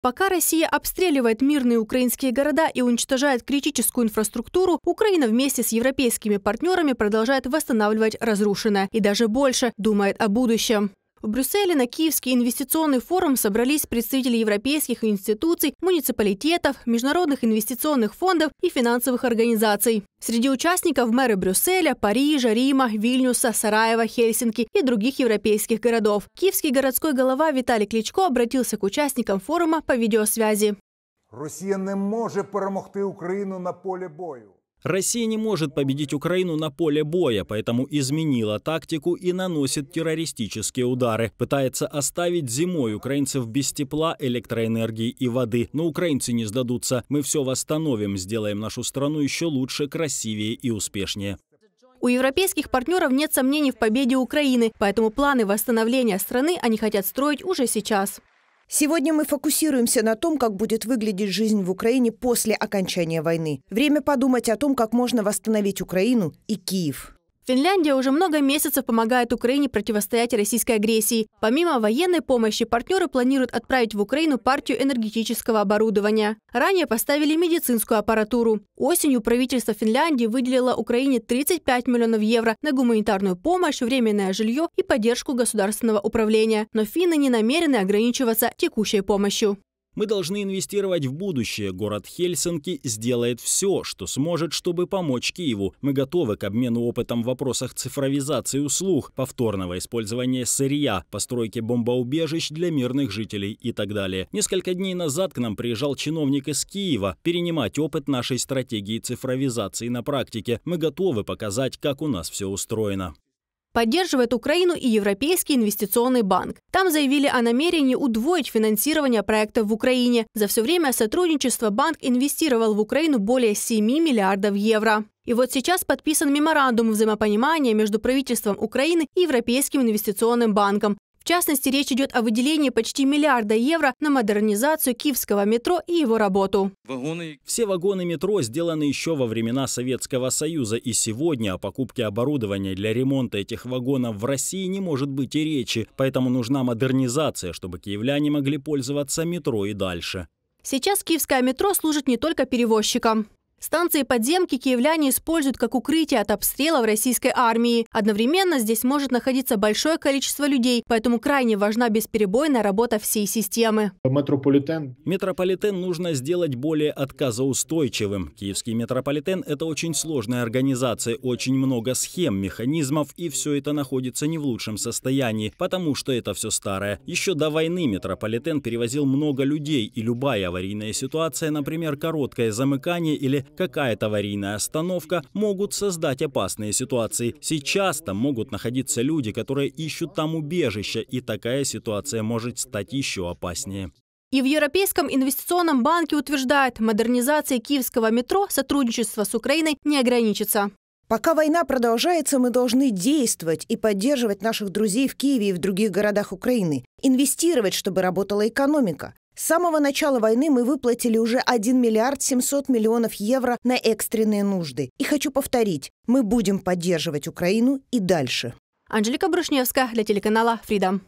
Пока Россия обстреливает мирные украинские города и уничтожает критическую инфраструктуру, Украина вместе с европейскими партнерами продолжает восстанавливать разрушенное. И даже больше думает о будущем. В Брюсселе на Киевский инвестиционный форум собрались представители европейских институций, муниципалитетов, международных инвестиционных фондов и финансовых организаций. Среди участников мэры Брюсселя, Парижа, Рима, Вильнюса, Сараева, Хельсинки и других европейских городов. Киевский городской голова Виталий Кличко обратился к участникам форума по видеосвязи. Россия не может перемогти Украину на поле боя. Россия не может победить Украину на поле боя, поэтому изменила тактику и наносит террористические удары. Пытается оставить зимой украинцев без тепла, электроэнергии и воды. Но украинцы не сдадутся. Мы все восстановим, сделаем нашу страну еще лучше, красивее и успешнее. У европейских партнеров нет сомнений в победе Украины, поэтому планы восстановления страны они хотят строить уже сейчас. Сегодня мы фокусируемся на том, как будет выглядеть жизнь в Украине после окончания войны. Время подумать о том, как можно восстановить Украину и Киев. Финляндия уже много месяцев помогает Украине противостоять российской агрессии. Помимо военной помощи, партнеры планируют отправить в Украину партию энергетического оборудования. Ранее поставили медицинскую аппаратуру. Осенью правительство Финляндии выделило Украине 35 миллионов евро на гуманитарную помощь, временное жилье и поддержку государственного управления. Но финны не намерены ограничиваться текущей помощью. Мы должны инвестировать в будущее. Город Хельсинки сделает все, что сможет, чтобы помочь Киеву. Мы готовы к обмену опытом в вопросах цифровизации услуг, повторного использования сырья, постройки бомбоубежищ для мирных жителей и так далее. Несколько дней назад к нам приезжал чиновник из Киева перенимать опыт нашей стратегии цифровизации на практике. Мы готовы показать, как у нас все устроено. Поддерживает Украину и Европейский инвестиционный банк. Там заявили о намерении удвоить финансирование проектов в Украине. За все время сотрудничества банк инвестировал в Украину более 7 миллиардов евро. И вот сейчас подписан меморандум взаимопонимания между правительством Украины и Европейским инвестиционным банком. В частности, речь идет о выделении почти миллиарда евро на модернизацию киевского метро и его работу. Все вагоны метро сделаны еще во времена Советского Союза, и сегодня о покупке оборудования для ремонта этих вагонов в России не может быть и речи, поэтому нужна модернизация, чтобы киевляне могли пользоваться метро и дальше. Сейчас киевское метро служит не только перевозчикам. Станции подземки киевляне используют как укрытие от обстрела в российской армии. Одновременно здесь может находиться большое количество людей, поэтому крайне важна бесперебойная работа всей системы. Метрополитен. Метрополитен нужно сделать более отказоустойчивым. Киевский метрополитен – это очень сложная организация, очень много схем, механизмов, и все это находится не в лучшем состоянии, потому что это все старое. Еще до войны метрополитен перевозил много людей, и любая аварийная ситуация, например, короткое замыкание или какая-то аварийная остановка могут создать опасные ситуации. Сейчас там могут находиться люди, которые ищут там убежище, и такая ситуация может стать еще опаснее. И в Европейском инвестиционном банке утверждают, модернизация киевского метро сотрудничество с Украиной не ограничится. Пока война продолжается, мы должны действовать и поддерживать наших друзей в Киеве и в других городах Украины, инвестировать, чтобы работала экономика. С самого начала войны мы выплатили уже 1 миллиард 700 миллионов евро на экстренные нужды. И хочу повторить, мы будем поддерживать Украину и дальше. Анжелика Брушневская для телеканала Freedom.